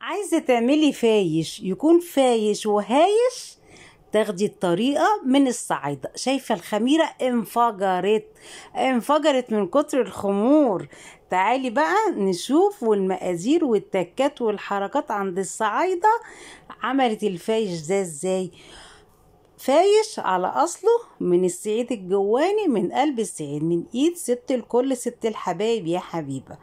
عايزة تعملي فايش يكون فايش وهايش تاخدي الطريقة من الصعيدة شايفة الخميرة انفجرت انفجرت من كتر الخمور تعالي بقى نشوف والمقادير والتكات والحركات عند الصعايدة عملت الفايش ده ازاي فايش على اصله من السعيد الجواني من قلب السعيد من ايد ست الكل ست الحبايب يا حبيبه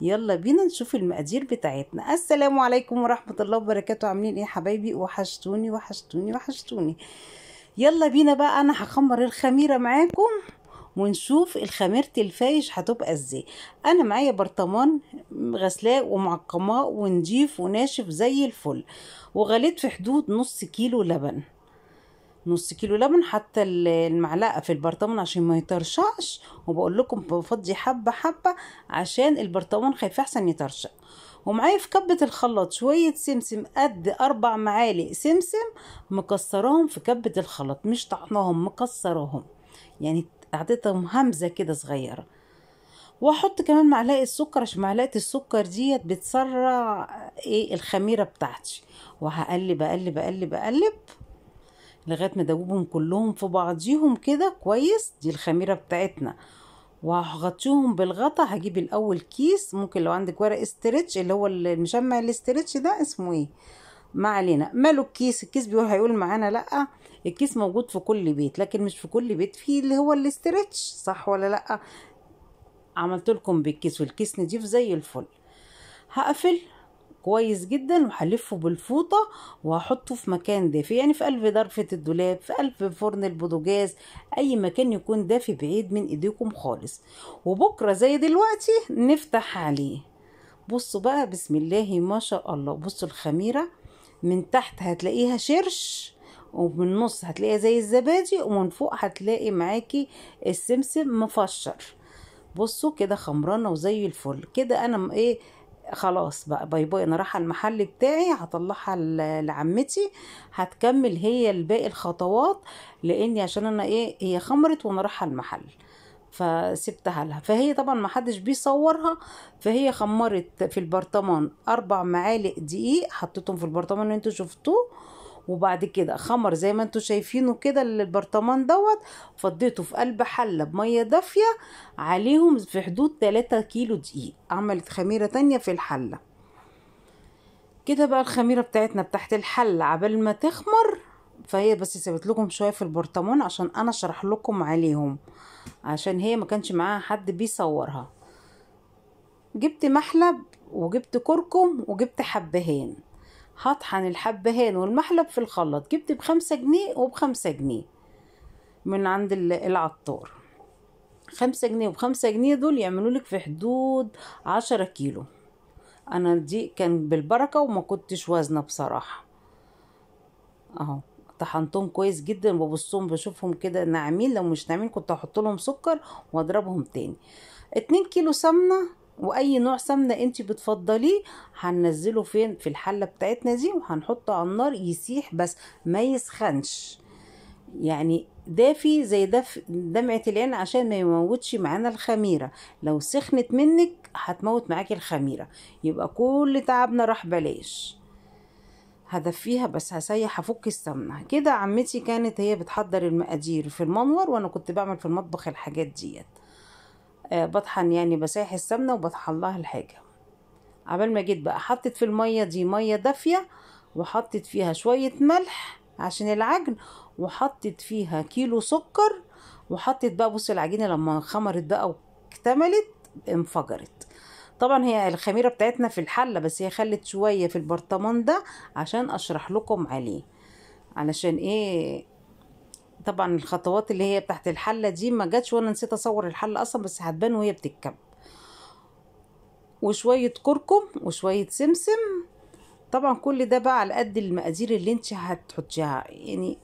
يلا بينا نشوف المقادير بتاعتنا السلام عليكم ورحمة الله وبركاته عاملين ايه حبايبي وحشتوني وحشتوني وحشتوني يلا بينا بقى انا هخمر الخميرة معاكم ونشوف الخميرة الفايش هتبقى ازاي انا معايا برطمان غسلاه ومعقماه ونضيف وناشف زي الفل وغليت في حدود نص كيلو لبن نص كيلو لبن حتى المعلقه في البرطمان عشان ما يترشقش وبقول لكم بفضي حبه حبه عشان البرطمان خايف احسن يترشق ومعايا في كبة الخلاط شوية سمسم قد أربع معالق سمسم مكسراهم في كبة الخلاط مش طحناهم مكسراهم يعني أعطيتهم همزة كده صغيرة واحط كمان معلقه سكر عشان معلقه السكر ديت بتسرع آه، ايه الخميره بتاعتي وهقلب اقلب اقلب اقلب لغايه ما ادوبهم كلهم في بعضيهم كده كويس دي الخميره بتاعتنا وهغطيهم بالغطا هجيب الاول كيس ممكن لو عندك ورق استرتش اللي هو المشمع الاسترتش ده اسمه ايه ما علينا ماله الكيس الكيس بيقول هيقول معانا لا الكيس موجود في كل بيت لكن مش في كل بيت فيه اللي هو الاسترتش صح ولا لا عملت لكم بالكيس والكيس نضيف زي الفل هقفل كويس جدا وهلفه بالفوطة وهحطه في مكان دافي يعني في قلب درفة الدولاب في قلب فرن البوتاجاز اي مكان يكون دافي بعيد من ايديكم خالص وبكرة زي دلوقتي نفتح عليه بصوا بقى بسم الله ما شاء الله بصوا الخميرة من تحت هتلاقيها شرش ومن النص هتلاقيها زي الزبادي ومن فوق هتلاقي معاكي السمسم مفشر بصوا كده خمرانه وزي الفل كده انا ايه خلاص بقى باي باي انا رايحه المحل بتاعي هطلعها لعمتي هتكمل هي الباقي الخطوات لاني عشان انا ايه هي خمرت وانا رايحه المحل فسبتها لها فهي طبعا ما حدش بيصورها فهي خمرت في البرطمان اربع معالق دقيق حطيتهم في البرطمان اللي انتوا شفتوه وبعد كده خمر زي ما انتوا شايفينه كده البرطمان دوت فضيته في قلب حله بميه دافيه عليهم في حدود 3 كيلو دقيق عملت خميره تانية في الحله كده بقى الخميره بتاعتنا بتاعت الحله عبال ما تخمر فهي بس سابت لكم شويه في البرطمان عشان انا اشرح لكم عليهم عشان هي ما كانش معاها حد بيصورها جبت محلب وجبت كركم وجبت حبهان هطحن الحبهان والمحلب في الخلاط جبت بخمسة جنيه وبخمسة جنيه من عند العطار خمسة جنيه وبخمسة جنيه دول يعملوا لك في حدود عشرة كيلو انا دي كان بالبركة وما كنتش وزنة بصراحة اهو طحنتهم كويس جدا ببصهم بشوفهم كده ناعمين لو مش ناعمين كنت احط لهم سكر واضربهم تاني اتنين كيلو سمنه واي نوع سمنه انت بتفضليه هننزله فين في الحله بتاعتنا دي وهنحطه على النار يسيح بس ما يسخنش يعني دافي زي دف دمعة العين عشان ما يموتش معانا الخميرة لو سخنت منك هتموت معاكي الخميرة يبقى كل تعبنا راح بلاش هدفيها بس هسيح هفك السمنة كده عمتي كانت هي بتحضر المقادير في المنور وانا كنت بعمل في المطبخ الحاجات ديت آه، بطحن يعني بسيح السمنه وبطحن لها الحاجه عبال ما جيت بقى حطيت في الميه دي ميه دافيه وحطيت فيها شويه ملح عشان العجن وحطيت فيها كيلو سكر وحطيت بقى بص العجينه لما خمرت بقى واكتملت انفجرت طبعا هي الخميره بتاعتنا في الحله بس هي خلت شويه في البرطمان ده عشان اشرح لكم عليه علشان ايه طبعا الخطوات اللي هي بتاعت الحلة دي ما جاتش وانا نسيت اصور الحلة اصلا بس هتبان وهي بتتكب وشوية كركم وشوية سمسم طبعا كل ده بقى على قد المقادير اللي انت هتحطيها يعني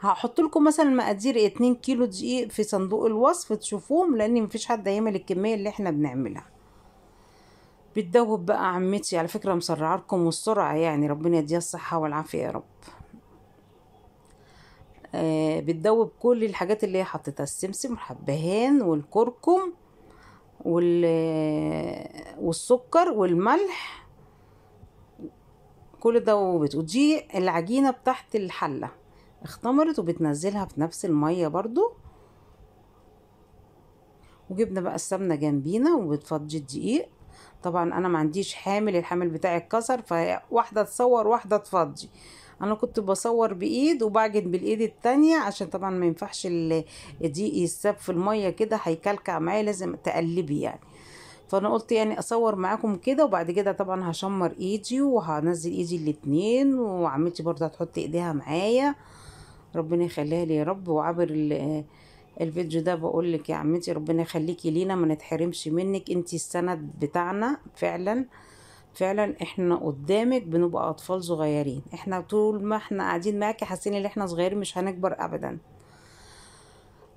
هحط لكم مثلا مقادير 2 كيلو دقيق في صندوق الوصف تشوفوهم لان مفيش حد هيعمل الكميه اللي احنا بنعملها بتدوب بقى عمتي على فكره مسرعه لكم والسرعه يعني ربنا يديها الصحه والعافيه يا رب آه، بتدوب كل الحاجات اللي هي حطيتها السمسم والحبهان والكركم وال آه، والسكر والملح كل ده وبت ودي العجينه بتاعت الحله اختمرت وبتنزلها في نفس الميه برضو وجبنا بقى السمنه جنبينا وبتفضي الدقيق طبعا انا ما عنديش حامل الحامل بتاعي اتكسر فواحده تصور واحده تفضي انا كنت بصور بايد وبعجن بالايد التانية عشان طبعا ما ينفعش دي يساب e في المية كده هيكلكع معايا لازم تقلبي يعني فانا قلت يعني اصور معاكم كده وبعد كده طبعا هشمر ايدي وهنزل ايدي الاتنين وعمتي برضه هتحط ايديها معايا ربنا يخليها لي يا رب وعبر الفيديو ده بقول لك يا عمتي ربنا يخليكي لينا ما نتحرمش منك انتي السند بتاعنا فعلا فعلا احنا قدامك بنبقى اطفال صغيرين احنا طول ما احنا قاعدين معاكي حاسين ان احنا صغيرين مش هنكبر ابدا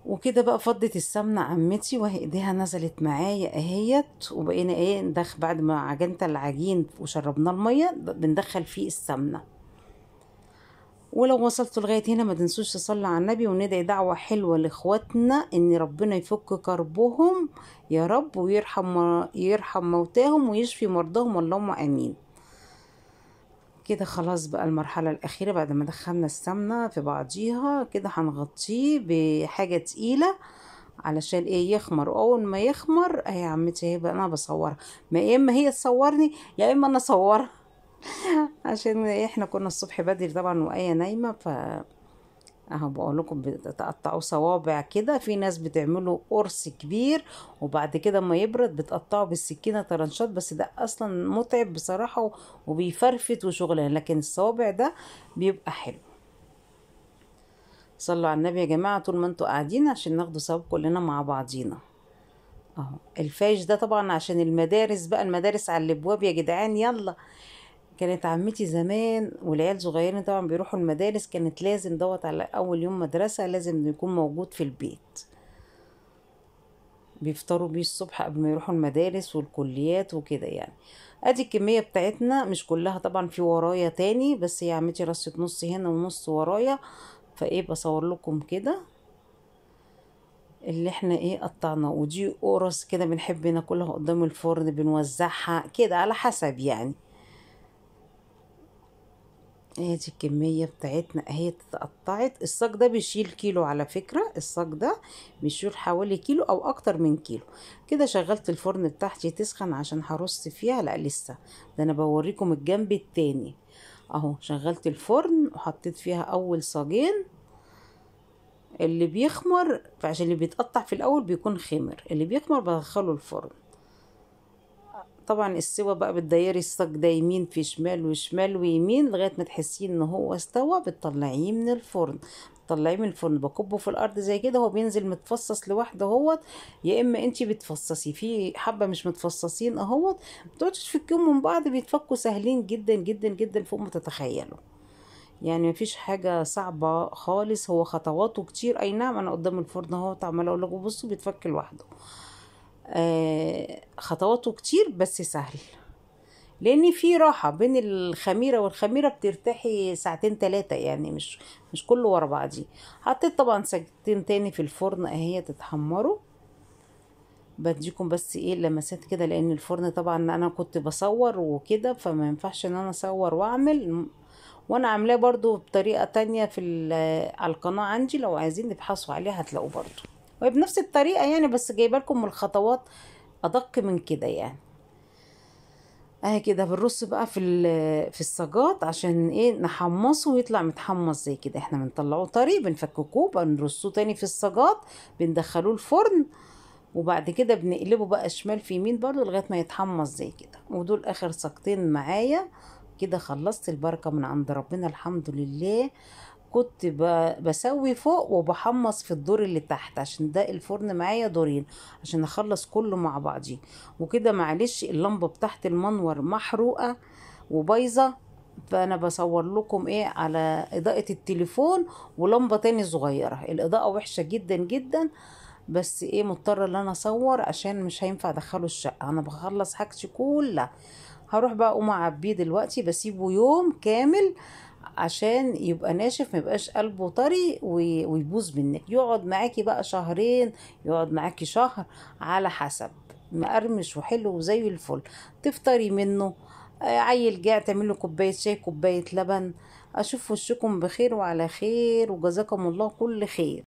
وكده بقى فضت السمنة عمتي وايديها نزلت معايا اهيت وبقينا ايه ندخل بعد ما عجنت العجين وشربنا المية بندخل فيه السمنة ولو وصلتوا لغاية هنا ما تنسوش تصلي على النبي وندعي دعوة حلوة لإخواتنا إن ربنا يفك كربهم يا رب ويرحم يرحم موتاهم ويشفي مرضاهم اللهم آمين كده خلاص بقى المرحلة الأخيرة بعد ما دخلنا السمنة في بعضيها كده هنغطيه بحاجة تقيلة علشان ايه يخمر واول ما يخمر اهي يا عمتي بقى انا بصورها ما يا اما هي تصورني يا اما انا اصورها عشان احنا كنا الصبح بدري طبعا وآية نايمة ف اهو بقول لكم بتقطعوا صوابع كده في ناس بتعملوا قرص كبير وبعد كده اما يبرد بتقطعه بالسكينه طرنشات بس ده اصلا متعب بصراحه وبيفرفت وشغلان لكن الصوابع ده بيبقى حلو صلوا على النبي يا جماعه طول ما انتوا قاعدين عشان ناخدوا صواب كلنا مع بعضينا اهو الفايش ده طبعا عشان المدارس بقى المدارس على الابواب يا جدعان يلا كانت عمتي زمان والعيال صغيرين طبعا بيروحوا المدارس كانت لازم دوت على اول يوم مدرسه لازم يكون موجود في البيت بيفطروا بيه الصبح قبل ما يروحوا المدارس والكليات وكده يعني ادي الكميه بتاعتنا مش كلها طبعا في ورايا تاني بس هي عمتي رصت نص هنا ونص ورايا فايه بصور لكم كده اللي احنا ايه قطعناه ودي قرص كده بنحب ناكلها قدام الفرن بنوزعها كده على حسب يعني ادي الكميه بتاعتنا اهي اتقطعت الصاج ده بيشيل كيلو على فكره الصاج ده بيشيل حوالي كيلو او اكتر من كيلو كده شغلت الفرن بتاعتي تسخن عشان هرص فيها لا لسه ده انا بوريكم الجنب التاني اهو شغلت الفرن وحطيت فيها اول صاجين اللي بيخمر فعشان اللي بيتقطع في الاول بيكون خمر اللي بيخمر بدخله الفرن طبعا السوا بقى بتديري الصاج ده يمين في شمال وشمال ويمين لغايه ما تحسي ان هو استوى بتطلعيه من الفرن بتطلعيه من الفرن بكبه في الارض زي كده هو بينزل متفصص لوحده اهوت يا اما انت بتفصصي في حبه مش متفصصين اهوت بتقعدي تفكيهم من بعض بيتفكوا سهلين جدا جدا جدا فوق ما تتخيلوا يعني مفيش حاجة صعبة خالص هو خطواته كتير اي نعم انا قدام الفرن اهو عمالة اقول لكم بصوا بيتفك لوحده آه، خطواته كتير بس سهل لان في راحه بين الخميره والخميره بترتاحي ساعتين ثلاثه يعني مش مش كله ورا بعضي حطيت طبعا ساعتين تاني في الفرن اهي تتحمروا بديكم بس ايه لمسات كده لان الفرن طبعا انا كنت بصور وكده فما ينفعش ان انا اصور واعمل وانا عاملاه برضو بطريقه تانية في على القناه عندي لو عايزين تبحثوا عليها هتلاقوه برضو وبنفس بنفس الطريقه يعني بس جايبه لكم الخطوات ادق من كده يعني اهي كده بنرص بقى في في الصاجات عشان ايه نحمصه ويطلع متحمص زي كده احنا بنطلعه طري بنفككوه بنرصه تاني في الصاجات بندخلوه الفرن وبعد كده بنقلبه بقى شمال في يمين برضو لغايه ما يتحمص زي كده ودول اخر ساقتين معايا كده خلصت البركه من عند ربنا الحمد لله كنت بسوي فوق وبحمص في الدور اللي تحت عشان ده الفرن معايا دورين عشان اخلص كله مع بعضيه وكده معلش اللمبه بتاعت المنور محروقه وبايظه فانا بصور لكم ايه على اضاءه التليفون ولمبه تاني صغيره الاضاءه وحشه جدا جدا بس ايه مضطره ان انا اصور عشان مش هينفع ادخله الشقه انا بخلص حاجتي كلها هروح بقى اقوم اعبيه دلوقتي بسيبه يوم كامل عشان يبقى ناشف ميبقاش قلبه طري ويبوظ منك يقعد معاكي بقى شهرين يقعد معاكي شهر على حسب مقرمش وحلو وزي الفل تفطري منه آه، عيل جاع تعمل له كوبايه شاي كوبايه لبن اشوف وشكم بخير وعلى خير وجزاكم الله كل خير